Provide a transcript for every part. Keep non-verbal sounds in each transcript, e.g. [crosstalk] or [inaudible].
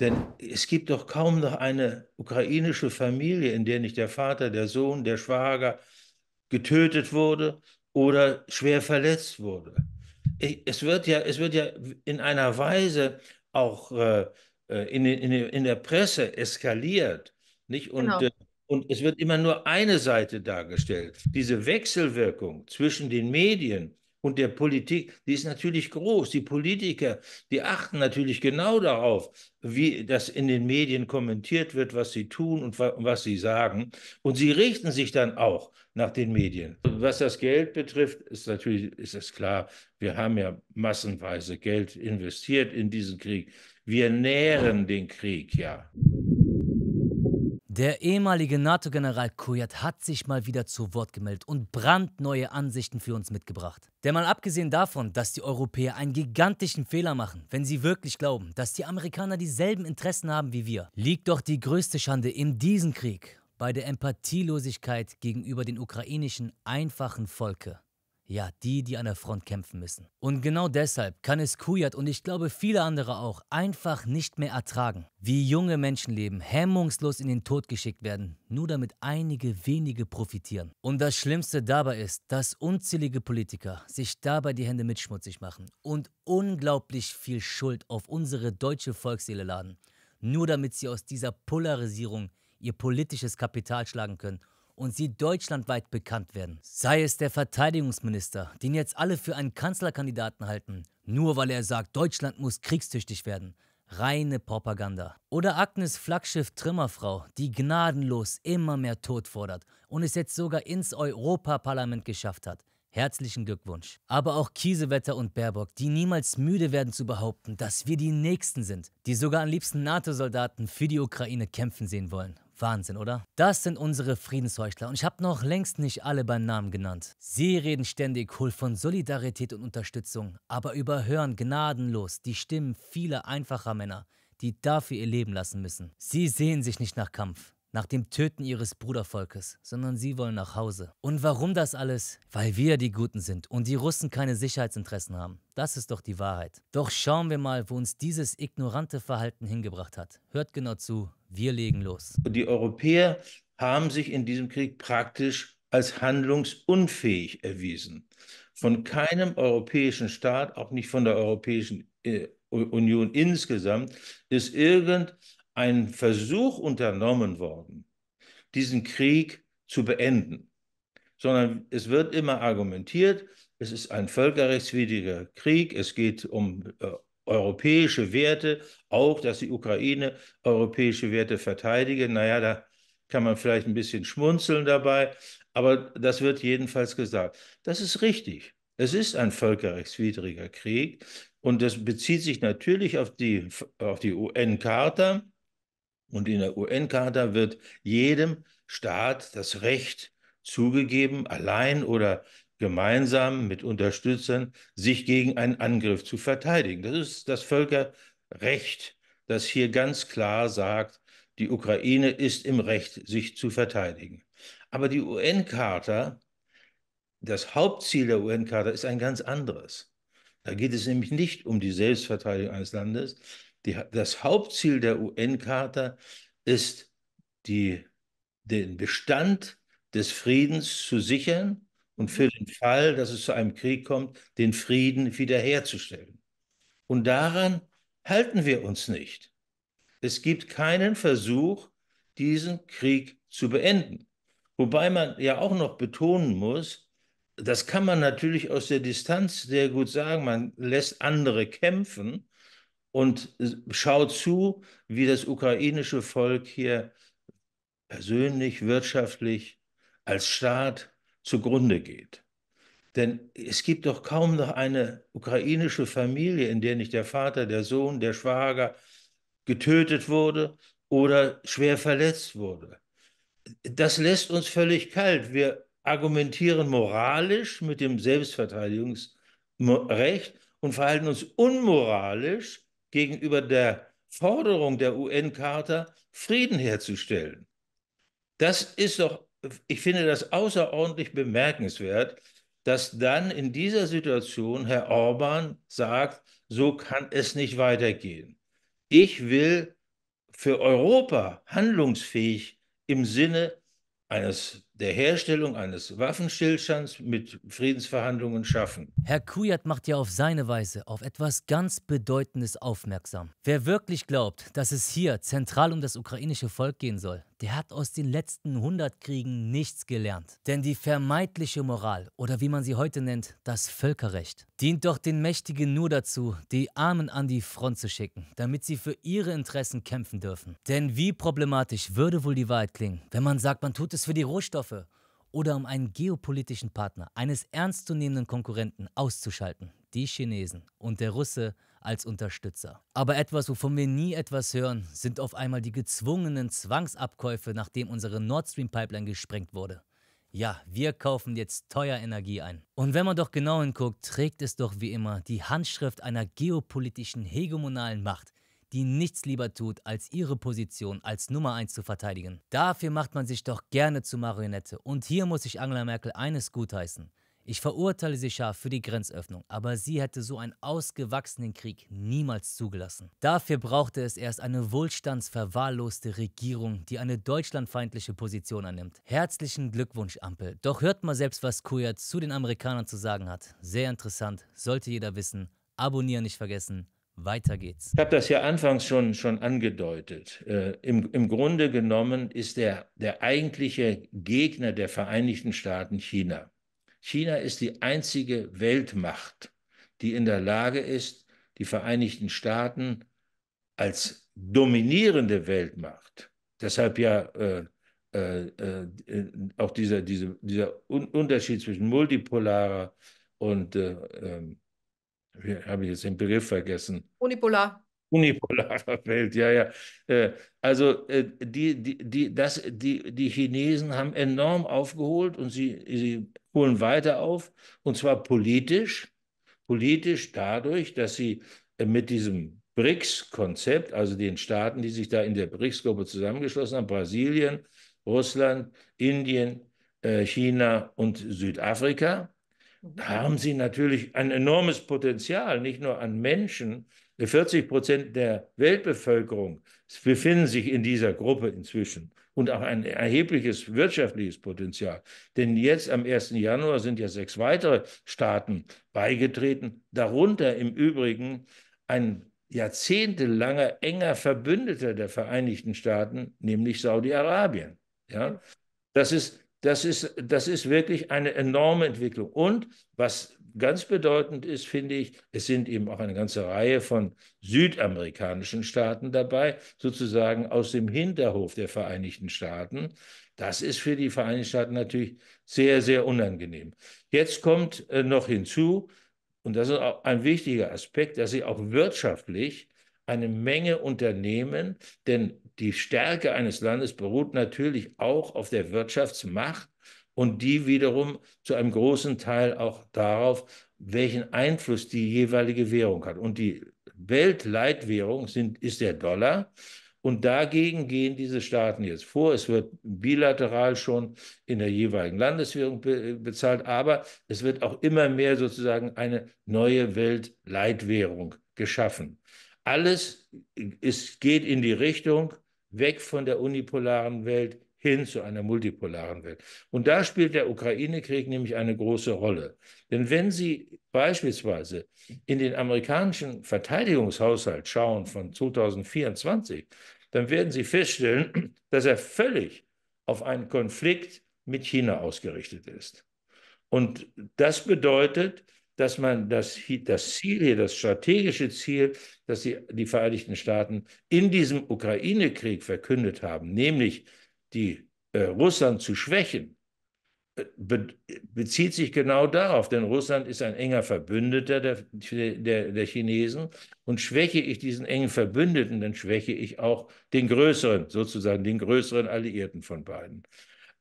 Denn es gibt doch kaum noch eine ukrainische Familie, in der nicht der Vater, der Sohn, der Schwager getötet wurde oder schwer verletzt wurde. Es wird ja, es wird ja in einer Weise auch äh, äh in, in, in, der Presse eskaliert. Nicht? Und, genau. Äh, und es wird immer nur eine Seite dargestellt. Diese Wechselwirkung zwischen den Medien und der Politik, die ist natürlich groß. Die Politiker, die achten natürlich genau darauf, wie das in den Medien kommentiert wird, was sie tun und was sie sagen. Und sie richten sich dann auch nach den Medien. Was das Geld betrifft, ist natürlich ist es klar, wir haben ja massenweise Geld investiert in diesen Krieg. Wir nähren den Krieg, ja. Der ehemalige NATO-General Kujat hat sich mal wieder zu Wort gemeldet und brandneue Ansichten für uns mitgebracht. Denn mal abgesehen davon, dass die Europäer einen gigantischen Fehler machen, wenn sie wirklich glauben, dass die Amerikaner dieselben Interessen haben wie wir, liegt doch die größte Schande in diesem Krieg bei der Empathielosigkeit gegenüber den ukrainischen einfachen Volke. Ja, die, die an der Front kämpfen müssen. Und genau deshalb kann es Kujat und ich glaube viele andere auch einfach nicht mehr ertragen, wie junge Menschenleben hemmungslos in den Tod geschickt werden, nur damit einige wenige profitieren. Und das Schlimmste dabei ist, dass unzählige Politiker sich dabei die Hände mitschmutzig machen und unglaublich viel Schuld auf unsere deutsche Volksseele laden, nur damit sie aus dieser Polarisierung ihr politisches Kapital schlagen können und sie deutschlandweit bekannt werden. Sei es der Verteidigungsminister, den jetzt alle für einen Kanzlerkandidaten halten, nur weil er sagt, Deutschland muss kriegstüchtig werden. Reine Propaganda. Oder Agnes Flaggschiff Trimmerfrau, die gnadenlos immer mehr Tod fordert und es jetzt sogar ins Europaparlament geschafft hat. Herzlichen Glückwunsch. Aber auch Kiesewetter und Baerbock, die niemals müde werden zu behaupten, dass wir die Nächsten sind, die sogar am liebsten NATO-Soldaten für die Ukraine kämpfen sehen wollen. Wahnsinn, oder? Das sind unsere Friedensheuchler und ich habe noch längst nicht alle beim Namen genannt. Sie reden ständig hohl von Solidarität und Unterstützung, aber überhören gnadenlos die Stimmen vieler einfacher Männer, die dafür ihr Leben lassen müssen. Sie sehen sich nicht nach Kampf nach dem Töten ihres Brudervolkes, sondern sie wollen nach Hause. Und warum das alles? Weil wir die Guten sind und die Russen keine Sicherheitsinteressen haben. Das ist doch die Wahrheit. Doch schauen wir mal, wo uns dieses ignorante Verhalten hingebracht hat. Hört genau zu, wir legen los. Die Europäer haben sich in diesem Krieg praktisch als handlungsunfähig erwiesen. Von keinem europäischen Staat, auch nicht von der Europäischen äh, Union insgesamt, ist irgendein ein Versuch unternommen worden, diesen Krieg zu beenden, sondern es wird immer argumentiert, es ist ein völkerrechtswidriger Krieg, es geht um äh, europäische Werte, auch dass die Ukraine europäische Werte verteidige. Naja, da kann man vielleicht ein bisschen schmunzeln dabei, aber das wird jedenfalls gesagt. Das ist richtig. Es ist ein völkerrechtswidriger Krieg und das bezieht sich natürlich auf die, auf die UN-Charta und in der UN-Charta wird jedem Staat das Recht zugegeben, allein oder gemeinsam mit Unterstützern sich gegen einen Angriff zu verteidigen. Das ist das Völkerrecht, das hier ganz klar sagt, die Ukraine ist im Recht, sich zu verteidigen. Aber die UN-Charta, das Hauptziel der UN-Charta ist ein ganz anderes. Da geht es nämlich nicht um die Selbstverteidigung eines Landes, die, das Hauptziel der UN-Charta ist, die, den Bestand des Friedens zu sichern und für den Fall, dass es zu einem Krieg kommt, den Frieden wiederherzustellen. Und daran halten wir uns nicht. Es gibt keinen Versuch, diesen Krieg zu beenden. Wobei man ja auch noch betonen muss, das kann man natürlich aus der Distanz sehr gut sagen, man lässt andere kämpfen, und schaut zu, wie das ukrainische Volk hier persönlich, wirtschaftlich, als Staat zugrunde geht. Denn es gibt doch kaum noch eine ukrainische Familie, in der nicht der Vater, der Sohn, der Schwager getötet wurde oder schwer verletzt wurde. Das lässt uns völlig kalt. Wir argumentieren moralisch mit dem Selbstverteidigungsrecht und verhalten uns unmoralisch gegenüber der Forderung der UN-Charta, Frieden herzustellen. Das ist doch, ich finde das außerordentlich bemerkenswert, dass dann in dieser Situation Herr Orban sagt, so kann es nicht weitergehen. Ich will für Europa handlungsfähig im Sinne eines der Herstellung eines Waffenstillstands mit Friedensverhandlungen schaffen. Herr Kujat macht ja auf seine Weise auf etwas ganz Bedeutendes aufmerksam. Wer wirklich glaubt, dass es hier zentral um das ukrainische Volk gehen soll, der hat aus den letzten 100 Kriegen nichts gelernt. Denn die vermeintliche Moral, oder wie man sie heute nennt, das Völkerrecht, dient doch den Mächtigen nur dazu, die Armen an die Front zu schicken, damit sie für ihre Interessen kämpfen dürfen. Denn wie problematisch würde wohl die Wahrheit klingen, wenn man sagt, man tut es für die Rohstoffe, Rohstoffe oder um einen geopolitischen Partner eines ernstzunehmenden Konkurrenten auszuschalten, die Chinesen und der Russe als Unterstützer. Aber etwas, wovon wir nie etwas hören, sind auf einmal die gezwungenen Zwangsabkäufe, nachdem unsere Nord Stream Pipeline gesprengt wurde. Ja, wir kaufen jetzt teuer Energie ein. Und wenn man doch genau hinguckt, trägt es doch wie immer die Handschrift einer geopolitischen hegemonalen Macht, die nichts lieber tut, als ihre Position als Nummer 1 zu verteidigen. Dafür macht man sich doch gerne zur Marionette. Und hier muss ich Angela Merkel eines gutheißen. Ich verurteile sie scharf für die Grenzöffnung, aber sie hätte so einen ausgewachsenen Krieg niemals zugelassen. Dafür brauchte es erst eine wohlstandsverwahrloste Regierung, die eine deutschlandfeindliche Position annimmt. Herzlichen Glückwunsch, Ampel. Doch hört mal selbst, was Kuya zu den Amerikanern zu sagen hat. Sehr interessant, sollte jeder wissen. Abonnieren nicht vergessen. Weiter geht's. Ich habe das ja anfangs schon, schon angedeutet. Äh, im, Im Grunde genommen ist der, der eigentliche Gegner der Vereinigten Staaten China. China ist die einzige Weltmacht, die in der Lage ist, die Vereinigten Staaten als dominierende Weltmacht, deshalb ja äh, äh, äh auch dieser, diese, dieser Un Unterschied zwischen multipolarer und äh, ähm, wie habe ich jetzt den Begriff vergessen? Unipolar. Unipolarer [laughs] Welt, ja, ja. Äh, also äh, die, die, die, das, die, die Chinesen haben enorm aufgeholt und sie, sie holen weiter auf, und zwar politisch. Politisch dadurch, dass sie äh, mit diesem BRICS-Konzept, also den Staaten, die sich da in der BRICS-Gruppe zusammengeschlossen haben, Brasilien, Russland, Indien, China und Südafrika, Mhm. Da haben sie natürlich ein enormes Potenzial, nicht nur an Menschen. 40 Prozent der Weltbevölkerung befinden sich in dieser Gruppe inzwischen und auch ein erhebliches wirtschaftliches Potenzial. Denn jetzt am 1. Januar sind ja sechs weitere Staaten beigetreten, darunter im Übrigen ein jahrzehntelanger enger Verbündeter der Vereinigten Staaten, nämlich Saudi-Arabien. Ja? Das ist das ist, das ist wirklich eine enorme Entwicklung. Und was ganz bedeutend ist, finde ich, es sind eben auch eine ganze Reihe von südamerikanischen Staaten dabei, sozusagen aus dem Hinterhof der Vereinigten Staaten. Das ist für die Vereinigten Staaten natürlich sehr, sehr unangenehm. Jetzt kommt äh, noch hinzu, und das ist auch ein wichtiger Aspekt, dass sie auch wirtschaftlich eine Menge unternehmen, denn die Stärke eines Landes beruht natürlich auch auf der Wirtschaftsmacht und die wiederum zu einem großen Teil auch darauf, welchen Einfluss die jeweilige Währung hat. Und die Weltleitwährung sind, ist der Dollar. Und dagegen gehen diese Staaten jetzt vor. Es wird bilateral schon in der jeweiligen Landeswährung be bezahlt, aber es wird auch immer mehr sozusagen eine neue Weltleitwährung geschaffen. Alles ist, geht in die Richtung, weg von der unipolaren Welt hin zu einer multipolaren Welt. Und da spielt der Ukraine-Krieg nämlich eine große Rolle. Denn wenn Sie beispielsweise in den amerikanischen Verteidigungshaushalt schauen von 2024, dann werden Sie feststellen, dass er völlig auf einen Konflikt mit China ausgerichtet ist. Und das bedeutet, dass man das, das Ziel hier, das strategische Ziel, das die, die Vereinigten Staaten in diesem Ukraine-Krieg verkündet haben, nämlich die äh, Russland zu schwächen, äh, be bezieht sich genau darauf, denn Russland ist ein enger Verbündeter der, der, der Chinesen und schwäche ich diesen engen Verbündeten, dann schwäche ich auch den größeren, sozusagen den größeren Alliierten von beiden.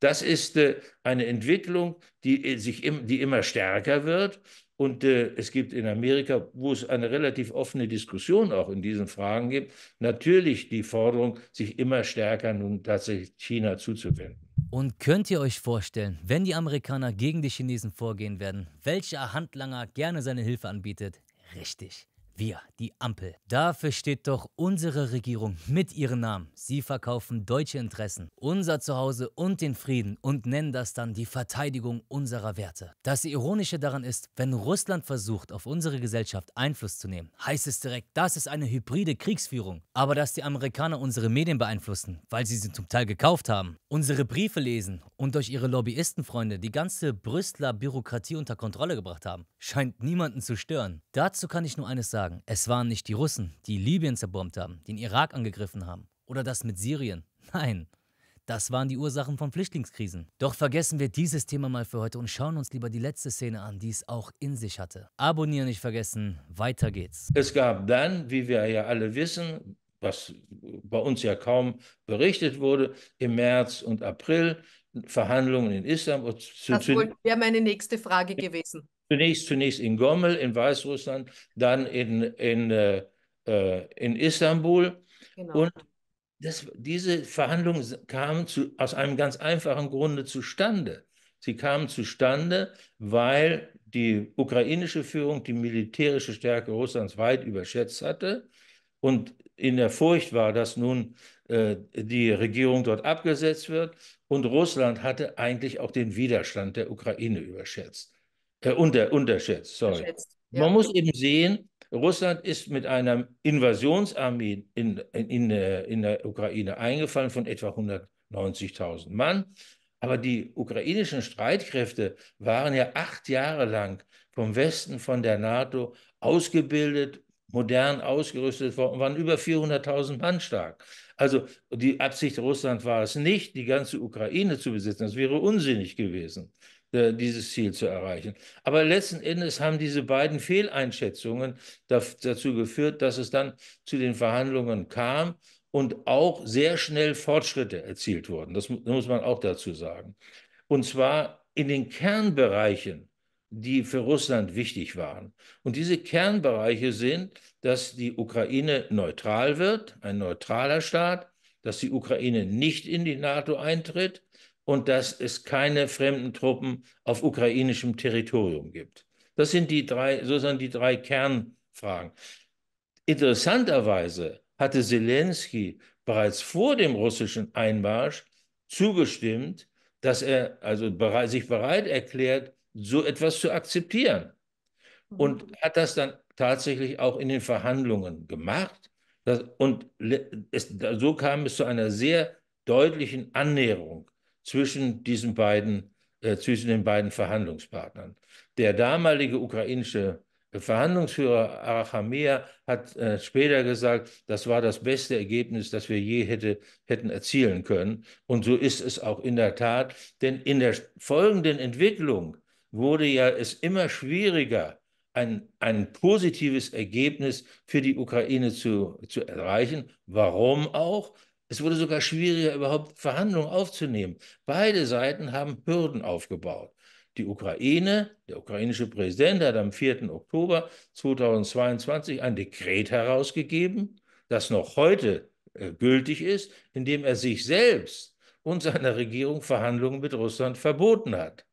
Das ist äh, eine Entwicklung, die, äh, sich die immer stärker wird und äh, es gibt in Amerika, wo es eine relativ offene Diskussion auch in diesen Fragen gibt, natürlich die Forderung, sich immer stärker nun tatsächlich China zuzuwenden. Und könnt ihr euch vorstellen, wenn die Amerikaner gegen die Chinesen vorgehen werden, welcher Handlanger gerne seine Hilfe anbietet? Richtig. Wir, die Ampel. Dafür steht doch unsere Regierung mit ihrem Namen. Sie verkaufen deutsche Interessen, unser Zuhause und den Frieden und nennen das dann die Verteidigung unserer Werte. Das Ironische daran ist, wenn Russland versucht, auf unsere Gesellschaft Einfluss zu nehmen, heißt es direkt, das ist eine hybride Kriegsführung. Aber dass die Amerikaner unsere Medien beeinflussen, weil sie sie zum Teil gekauft haben, unsere Briefe lesen und durch ihre Lobbyistenfreunde die ganze Brüsseler Bürokratie unter Kontrolle gebracht haben, scheint niemanden zu stören. Dazu kann ich nur eines sagen sagen, es waren nicht die Russen, die Libyen zerbombt haben, den Irak angegriffen haben oder das mit Syrien. [laughs] Nein, das waren die Ursachen von Flüchtlingskrisen. Doch vergessen wir dieses Thema mal für heute und schauen uns lieber die letzte Szene an, die es auch in sich hatte. Abonnieren nicht vergessen, weiter geht's. Es gab dann, wie wir ja alle wissen, was bei uns ja kaum berichtet wurde, im März und April Verhandlungen in Istanbul. Zu, das wäre meine nächste Frage gewesen. Zunächst, zunächst in Gommel in Weißrussland, dann in, in, äh, äh, in Istanbul. Genau. Und das, diese Verhandlungen kamen zu, aus einem ganz einfachen Grunde zustande. Sie kamen zustande, weil die ukrainische Führung die militärische Stärke Russlands weit überschätzt hatte und in der Furcht war, dass nun äh, die Regierung dort abgesetzt wird. Und Russland hatte eigentlich auch den Widerstand der Ukraine überschätzt. Äh, unter, unterschätzt, sorry. ja. Man muss eben sehen, Russland ist mit einer Invasionsarmee in, in, in, in der Ukraine eingefallen von etwa 190.000 Mann. Aber die ukrainischen Streitkräfte waren ja acht Jahre lang vom Westen, von der NATO ausgebildet, modern ausgerüstet worden, waren über 400.000 Mann stark. Also die Absicht Russland war es nicht, die ganze Ukraine zu besitzen. Das wäre unsinnig gewesen. Äh, dieses Ziel zu erreichen. Aber letzten Endes haben diese beiden Fehleinschätzungen dazu geführt, dass es dann zu den Verhandlungen kam und auch sehr schnell Fortschritte erzielt wurden. Das muss man auch dazu sagen. Und zwar in den Kernbereichen, die für Russland wichtig waren. Und diese Kernbereiche sind, dass die Ukraine neutral wird, ein neutraler Staat, dass die Ukraine nicht in die NATO eintritt, und dass es keine fremden Truppen auf ukrainischem Territorium gibt. Das sind die drei, sozusagen die drei Kernfragen. Interessanterweise hatte Zelensky bereits vor dem russischen Einmarsch zugestimmt, dass er also bereit, sich bereit erklärt, so etwas zu akzeptieren. Mhm. Und hat das dann tatsächlich auch in den Verhandlungen gemacht. und es, so kam es zu einer sehr deutlichen Annäherung zwischen diesen beiden, äh, zwischen den beiden Verhandlungspartnern. Der damalige ukrainische äh, Verhandlungsführer Arachamea hat äh, später gesagt, das war das beste Ergebnis, das wir je hätte, hätten erzielen können. Und so ist es auch in der Tat, denn in der folgenden Entwicklung wurde ja es immer schwieriger, ein, ein positives Ergebnis für die Ukraine zu, zu erreichen. Warum auch? Es wurde sogar schwieriger, überhaupt Verhandlungen aufzunehmen. Beide Seiten haben Hürden aufgebaut. Die Ukraine, der ukrainische Präsident hat am 4. Oktober 2022 ein Dekret herausgegeben, das noch heute äh, gültig ist, in dem er sich selbst und seiner Regierung Verhandlungen mit Russland verboten hat.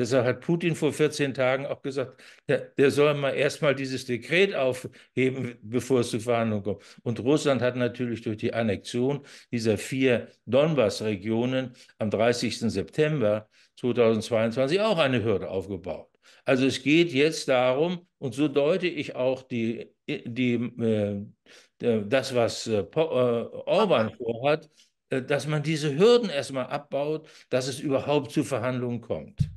Deshalb hat Putin vor 14 Tagen auch gesagt, der, der soll mal erstmal dieses Dekret aufheben, bevor es zu Verhandlungen kommt. Und Russland hat natürlich durch die Annexion dieser vier Donbass-Regionen am 30. September 2022 auch eine Hürde aufgebaut. Also es geht jetzt darum, und so deute ich auch die, die, äh, äh das, was äh, äh Orban vorhat, äh, dass man diese Hürden erstmal abbaut, dass es überhaupt zu Verhandlungen kommt.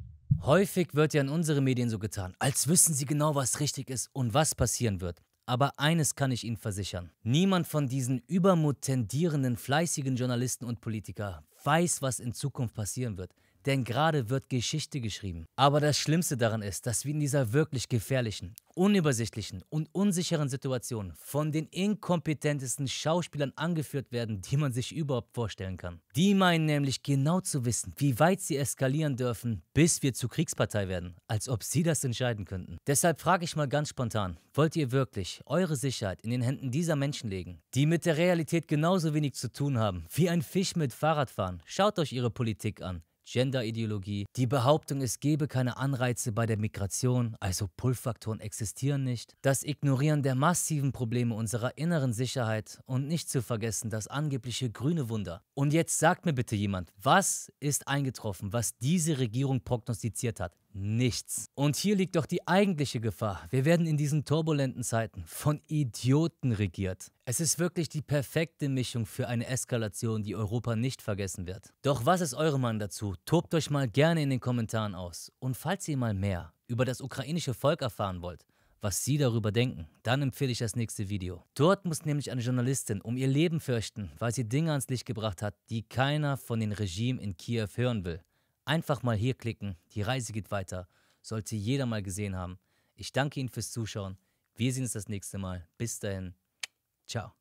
Häufig wird ja in unseren Medien so getan, als wüssten sie genau, was richtig ist und was passieren wird. Aber eines kann ich Ihnen versichern. Niemand von diesen übermut tendierenden, fleißigen Journalisten und Politiker weiß, was in Zukunft passieren wird denn gerade wird Geschichte geschrieben. Aber das Schlimmste daran ist, dass wir in dieser wirklich gefährlichen, unübersichtlichen und unsicheren Situation von den inkompetentesten Schauspielern angeführt werden, die man sich überhaupt vorstellen kann. Die meinen nämlich genau zu wissen, wie weit sie eskalieren dürfen, bis wir zur Kriegspartei werden, als ob sie das entscheiden könnten. Deshalb frage ich mal ganz spontan, wollt ihr wirklich eure Sicherheit in den Händen dieser Menschen legen, die mit der Realität genauso wenig zu tun haben wie ein Fisch mit Fahrradfahren? Schaut euch ihre Politik an. Genderideologie, die Behauptung, es gebe keine Anreize bei der Migration, also Pull-Faktoren existieren nicht, das Ignorieren der massiven Probleme unserer inneren Sicherheit und nicht zu vergessen das angebliche grüne Wunder. Und jetzt sagt mir bitte jemand, was ist eingetroffen, was diese Regierung prognostiziert hat? nichts. Und hier liegt doch die eigentliche Gefahr. Wir werden in diesen turbulenten Zeiten von Idioten regiert. Es ist wirklich die perfekte Mischung für eine Eskalation, die Europa nicht vergessen wird. Doch was ist eure Meinung dazu? Tobt euch mal gerne in den Kommentaren aus. Und falls ihr mal mehr über das ukrainische Volk erfahren wollt, was Sie darüber denken, dann empfehle ich das nächste Video. Dort muss nämlich eine Journalistin um ihr Leben fürchten, weil sie Dinge ans Licht gebracht hat, die keiner von den Regime in Kiew hören will. Einfach mal hier klicken, die Reise geht weiter. Sollte jeder mal gesehen haben. Ich danke Ihnen fürs Zuschauen. Wir sehen uns das nächste Mal. Bis dahin. Ciao.